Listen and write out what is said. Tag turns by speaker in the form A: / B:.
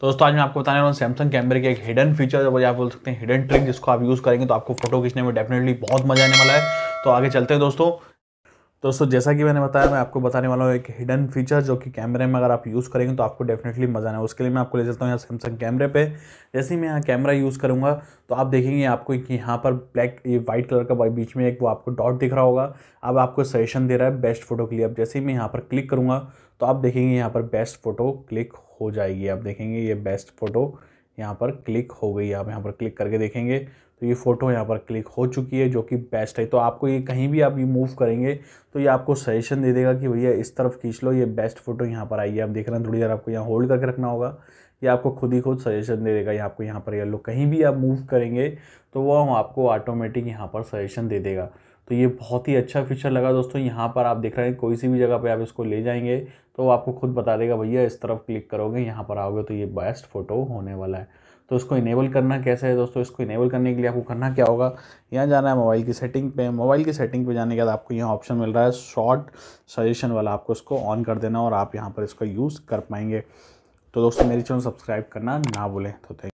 A: तो दोस्तों आज मैं आपको बताने वाला हूँ सैमसंग कैमरे के एक हिडन फीचर और आप बोल सकते हैं हिडन ट्रिक जिसको आप यूज़ करेंगे तो आपको फोटो खींचने में डेफिनेटली बहुत मजा आने वाला है तो आगे चलते हैं दोस्तों दोस्तों जैसा कि मैंने बताया मैं आपको बताने वाला हूँ एक हिडन फीचर जो कि कैमरे में अगर आप यूज़ करेंगे तो आपको डेफिनेटली मज़ा आना है उसके लिए मैं आपको ले चलता हूँ यहाँ सैमसंग कैमरे पे जैसे ही मैं यहाँ कैमरा यूज़ करूँगा तो आप देखेंगे आपको कि यहाँ पर ब्लैक ये वाइट कलर का बीच में एक वो आपको डॉट दिख रहा होगा अब आपको सजेशन दे रहा है बेस्ट फोटो के लिए अब जैसे ही मैं यहाँ पर क्लिक करूँगा तो आप देखेंगे यहाँ पर बेस्ट फोटो क्लिक हो जाएगी आप देखेंगे ये बेस्ट फोटो यहाँ पर क्लिक हो गई आप यहाँ पर क्लिक करके देखेंगे तो ये फ़ोटो यहाँ पर क्लिक हो चुकी है जो कि बेस्ट है तो आपको ये कहीं भी आप ये मूव करेंगे तो ये आपको सजेशन दे देगा कि भैया इस तरफ खींच लो ये बेस्ट फ़ोटो यहाँ पर आई है आप देख रहे हैं थोड़ी देर आपको यहाँ होल्ड करके रखना होगा ये आपको खुद ही खुद सजेशन दे देगा आपको यहाँ पर येलो कहीं भी आप मूव करेंगे तो वह आपको ऑटोमेटिक यहाँ पर सजेशन दे देगा तो ये बहुत ही अच्छा फीचर लगा दोस्तों यहाँ पर आप देख रहे हैं कोई सी भी जगह पे आप इसको ले जाएंगे तो आपको खुद बता देगा भैया इस तरफ क्लिक करोगे यहाँ पर आओगे तो ये बेस्ट फ़ोटो होने वाला है तो इसको इनेबल करना कैसे है दोस्तों इसको इनेबल करने के लिए आपको करना क्या होगा यहाँ जाना है मोबाइल की सेटिंग पे मोबाइल की सेटिंग पे जाने के बाद आपको यहाँ ऑप्शन मिल रहा है शॉर्ट सजेशन वाला आपको इसको ऑन कर देना और आप यहाँ पर इसका यूज़ कर पाएंगे तो दोस्तों मेरे चैनल सब्सक्राइब करना ना भूलें तो थैंक